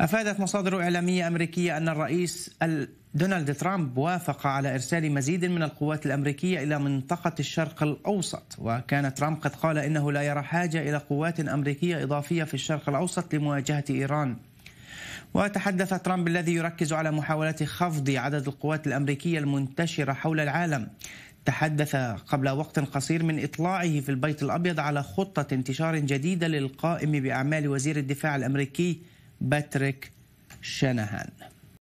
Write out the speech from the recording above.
أفادت مصادر إعلامية أمريكية أن الرئيس دونالد ترامب وافق على إرسال مزيد من القوات الأمريكية إلى منطقة الشرق الأوسط وكان ترامب قد قال إنه لا يرى حاجة إلى قوات أمريكية إضافية في الشرق الأوسط لمواجهة إيران وتحدث ترامب الذي يركز على محاوله خفض عدد القوات الأمريكية المنتشرة حول العالم تحدث قبل وقت قصير من إطلاعه في البيت الأبيض على خطة انتشار جديدة للقائم بأعمال وزير الدفاع الأمريكي باتريك شانهان